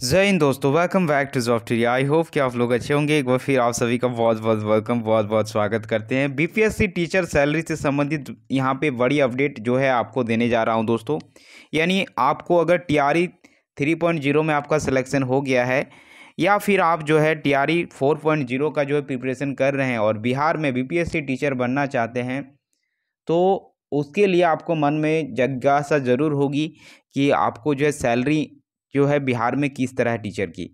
जय हिंद दोस्तों welcome back to job T I hope कि आप लोग अच्छे होंगे एक बार फिर आप सभी का बहुत बहुत वेलकम बहुत बहुत स्वागत करते हैं बीपीएससी टीचर सैलरी से संबंधित यहाँ पे बड़ी अपडेट जो है आपको देने जा रहा हूँ दोस्तों यानी आपको अगर टीआरई 3.0 e में आपका सिलेक्शन हो गया है या फिर आप जो है टी 4.0 e का जो है प्रिपरेशन कर रहे हैं और बिहार में बी टीचर बनना चाहते हैं तो उसके लिए आपको मन में जिज्ञासा ज़रूर होगी कि आपको जो है सैलरी जो है बिहार में किस तरह है टीचर की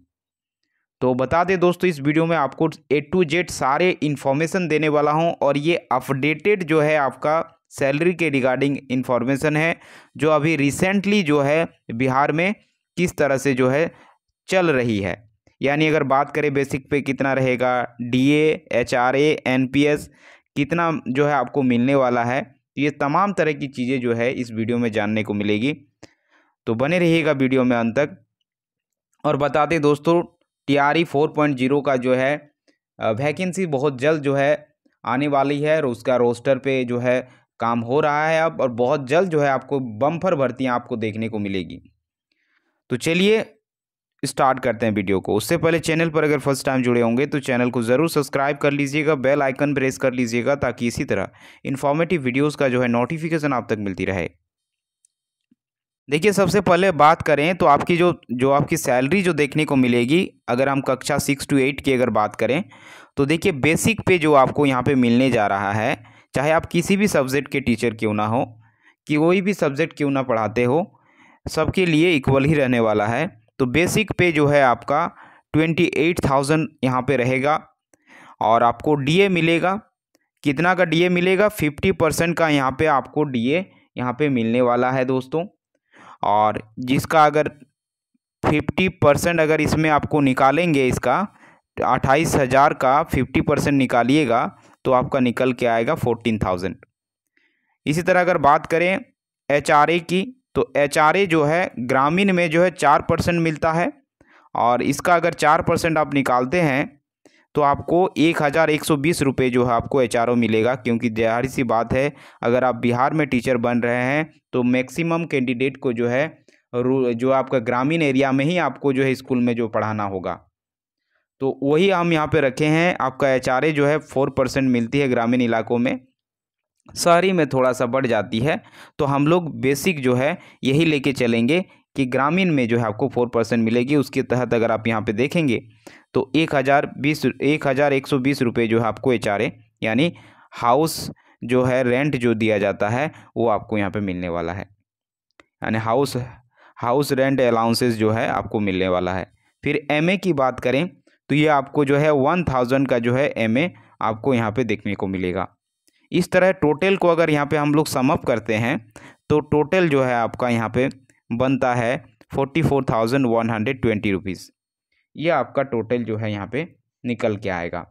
तो बता दें दोस्तों इस वीडियो में आपको ए टू जेड सारे इन्फॉर्मेशन देने वाला हूं और ये अपडेटेड जो है आपका सैलरी के रिगार्डिंग इन्फॉर्मेशन है जो अभी रिसेंटली जो है बिहार में किस तरह से जो है चल रही है यानी अगर बात करें बेसिक पे कितना रहेगा एन पी एस कितना जो है आपको मिलने वाला है ये तमाम तरह की चीज़ें जो है इस वीडियो में जानने को मिलेगी तो बने रहिएगा वीडियो में अंत तक और बता दें दोस्तों T R E four point zero का जो है वैकेंसी बहुत जल्द जो है आने वाली है और उसका रोस्टर पे जो है काम हो रहा है अब और बहुत जल्द जो है आपको बम्फर भर्तियाँ आपको देखने को मिलेगी तो चलिए स्टार्ट करते हैं वीडियो को उससे पहले चैनल पर अगर फर्स्ट टाइम जुड़े होंगे तो चैनल को ज़रूर सब्सक्राइब कर लीजिएगा बेल आइकन प्रेस कर लीजिएगा ताकि इसी तरह इन्फॉर्मेटिव वीडियोज़ का जो है नोटिफिकेशन आप तक मिलती रहे देखिए सबसे पहले बात करें तो आपकी जो जो आपकी सैलरी जो देखने को मिलेगी अगर हम कक्षा सिक्स टू एट की अगर बात करें तो देखिए बेसिक पे जो आपको यहाँ पे मिलने जा रहा है चाहे आप किसी भी सब्जेक्ट के टीचर क्यों ना हो कि कोई भी सब्जेक्ट क्यों ना पढ़ाते हो सबके लिए इक्वल ही रहने वाला है तो बेसिक पे जो है आपका ट्वेंटी एट थाउजेंड यहाँ पर रहेगा और आपको डी मिलेगा कितना का डी मिलेगा फिफ्टी परसेंट का यहाँ पर आपको डी यहाँ पर मिलने वाला है दोस्तों और जिसका अगर फिफ्टी परसेंट अगर इसमें आपको निकालेंगे इसका तो अट्ठाईस हज़ार का फिफ्टी परसेंट निकालिएगा तो आपका निकल के आएगा फोर्टीन थाउजेंड इसी तरह अगर बात करें एच की तो एच जो है ग्रामीण में जो है चार परसेंट मिलता है और इसका अगर चार परसेंट आप निकालते हैं तो आपको एक हज़ार एक सौ बीस रुपये जो है आपको एच मिलेगा क्योंकि जाहिर सी बात है अगर आप बिहार में टीचर बन रहे हैं तो मैक्सिमम कैंडिडेट को जो है जो आपका ग्रामीण एरिया में ही आपको जो है स्कूल में जो पढ़ाना होगा तो वही हम यहाँ पे रखे हैं आपका एच जो है फोर परसेंट मिलती है ग्रामीण इलाकों में शहरी में थोड़ा सा बढ़ जाती है तो हम लोग बेसिक जो है यही लेके चलेंगे कि ग्रामीण में जो है आपको फोर परसेंट मिलेगी उसके तहत अगर आप यहाँ पे देखेंगे तो एक हज़ार बीस एक हज़ार एक सौ बीस रुपये जो है आपको एच आर यानी हाउस जो है रेंट जो दिया जाता है वो आपको यहाँ पे मिलने वाला है यानी हाउस हाउस रेंट अलाउंसेस जो है आपको मिलने वाला है फिर एम ए की बात करें तो ये आपको जो है वन थाउजेंड का जो है एम ए आपको यहाँ पर देखने को मिलेगा इस तरह टोटल को अगर यहाँ पे हम लोग समअप करते हैं तो टोटल जो है आपका यहाँ पे बनता है forty four thousand one hundred twenty rupees ये आपका टोटल जो है यहाँ पे निकल के आएगा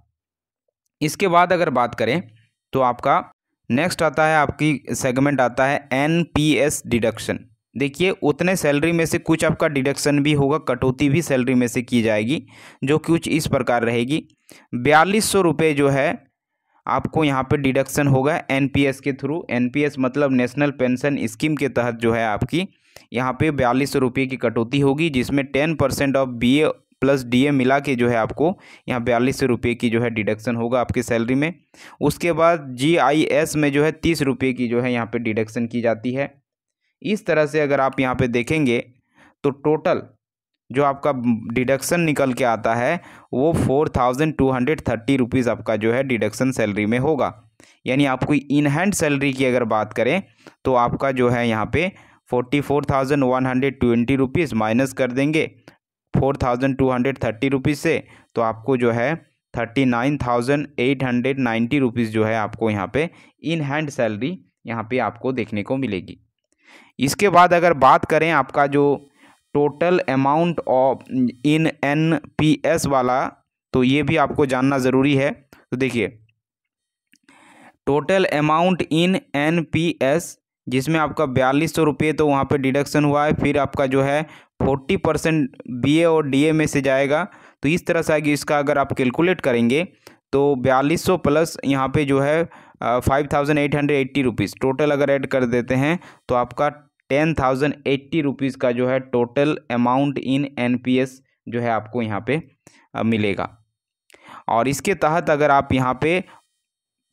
इसके बाद अगर बात करें तो आपका नेक्स्ट आता है आपकी सेगमेंट आता है एन पी एस डिडक्शन देखिए उतने सैलरी में से कुछ आपका डिडक्शन भी होगा कटौती भी सैलरी में से की जाएगी जो कुछ इस प्रकार रहेगी बयालीस सौ रुपये जो है आपको यहाँ पे डिडक्शन होगा एनपीएस के थ्रू एनपीएस मतलब नेशनल पेंशन स्कीम के तहत जो है आपकी यहाँ पे बयालीस सौ रुपये की कटौती होगी जिसमें ten percent of B A plus DA मिला के जो है आपको यहाँ बयालीस सौ रुपये की जो है डिडक्शन होगा आपकी सैलरी में उसके बाद जीआईएस में जो है तीस रुपये की जो है यहाँ पे डिडक्शन की जाती है इस तरह से अगर आप यहाँ पे देखेंगे तो टोटल जो आपका डिडक्शन निकल के आता है वो four thousand two hundred thirty rupees आपका जो है डिडक्शन सैलरी में होगा यानी आपको इनहैंड सैलरी की अगर बात करें तो आपका जो है यहाँ पे forty four thousand one hundred twenty rupees minus कर देंगे four thousand two hundred thirty rupees से तो आपको जो है thirty nine thousand eight hundred ninety rupees जो है आपको यहाँ पे इन हैंड सैलरी यहाँ पे आपको देखने को मिलेगी इसके बाद अगर बात करें आपका जो total amount of in N P S वाला तो ये भी आपको जानना ज़रूरी है तो देखिए total amount in N P S जिसमें आपका बयालीस सौ रुपये तो वहाँ पे डिडक्शन हुआ है फिर आपका जो है फोर्टी परसेंट बी और डी में से जाएगा तो इस तरह से आगे इसका अगर आप कैलकुलेट करेंगे तो बयालीस सौ प्लस यहाँ पे जो है five thousand eight hundred eighty rupees total अगर ऐड कर देते हैं तो आपका टेन थाउजेंड एट्टी रुपीज़ का जो है total amount in N P S जो है आपको यहाँ पर मिलेगा और इसके तहत अगर आप यहाँ पे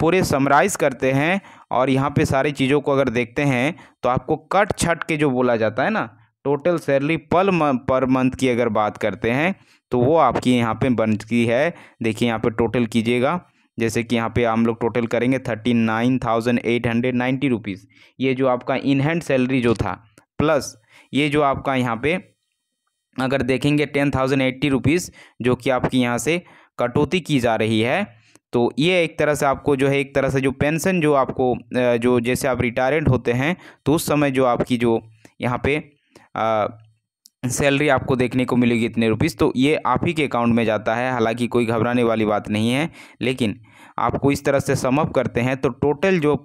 पूरे समराइज़ करते हैं और यहाँ पे सारी चीज़ों को अगर देखते हैं तो आपको कट छट के जो बोला जाता है ना टोटल सैलरी पर पर मंथ की अगर बात करते हैं तो वो आपकी यहाँ पे बनती है देखिए यहाँ पे टोटल कीजिएगा जैसे कि यहाँ पे हम लोग टोटल करेंगे thirty nine thousand eight hundred ninety rupees ये जो आपका इनहैंड सैलरी जो था प्लस ये जो आपका यहाँ पे अगर देखेंगे टेन थाउजेंड एट्टी रुपीज़ जो कि आपकी यहाँ से कटौती की जा रही है तो ये एक तरह से आपको जो है एक तरह से जो पेंशन जो आपको जो जैसे आप रिटायर्ड होते हैं तो उस समय जो आपकी जो यहाँ पे सैलरी आपको देखने को मिलेगी इतने रुपीज़ तो ये आप ही के अकाउंट में जाता है हालांकि कोई घबराने वाली बात नहीं है लेकिन आपको इस तरह से समअप करते हैं तो टोटल जो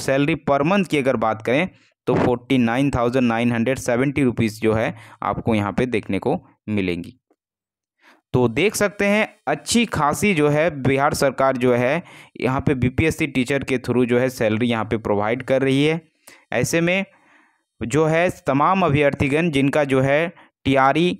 सैलरी पर मंथ की अगर बात करें तो forty nine thousand nine hundred seventy rupees जो है आपको यहाँ पे देखने को मिलेंगी तो देख सकते हैं अच्छी खासी जो है बिहार सरकार जो है यहाँ पे बीपीएससी टीचर के थ्रू जो है सैलरी यहाँ पे प्रोवाइड कर रही है ऐसे में जो है तमाम अभ्यर्थीगण जिनका जो है टीआरई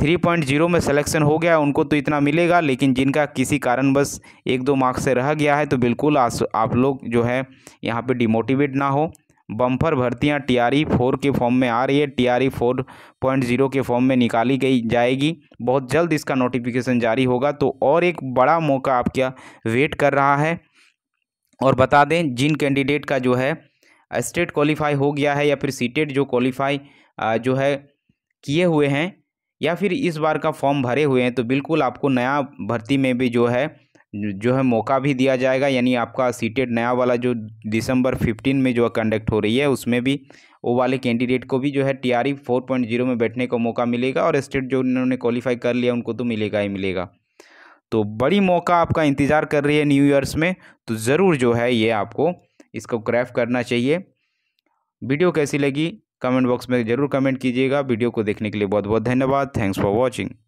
थ्री पॉइंट जीरो में सिलेक्शन हो गया उनको तो इतना मिलेगा लेकिन जिनका किसी बस एक दो मार्क्स से रह गया है तो बिल्कुल आप लोग जो है यहाँ पे डिमोटिवेट ना हो बम्फर भर्तियाँ टी आर ई फोर के फॉर्म में आ रही है T R E four point zero के फॉर्म में निकाली गई जाएगी बहुत जल्द इसका नोटिफिकेशन जारी होगा तो और एक बड़ा मौका आपका वेट कर रहा है और बता दें जिन कैंडिडेट का जो है स्टेट क्वालिफाई हो गया है या फिर सीटेट जो क्वालिफाई जो है किए हुए हैं या फिर इस बार का फॉर्म भरे हुए हैं तो बिल्कुल आपको नया भर्ती में भी जो है जो है मौका भी दिया जाएगा यानी आपका सीटेड नया वाला जो दिसंबर फिफ्टीन में जो कंडक्ट हो रही है उसमें भी वो वाले कैंडिडेट को भी जो है टीआरई फोर पॉइंट जीरो में बैठने का मौका मिलेगा और स्टेट जो उन्होंने क्वालिफाई कर लिया उनको तो मिलेगा ही मिलेगा तो बड़ी मौका आपका इंतज़ार कर रही है न्यू ईयर्स में तो ज़रूर जो है ये आपको इसको क्रैफ करना चाहिए वीडियो कैसी लगी कमेंट बॉक्स में ज़रूर कमेंट कीजिएगा वीडियो को देखने के लिए बहुत बहुत धन्यवाद थैंक्स फॉर वॉचिंग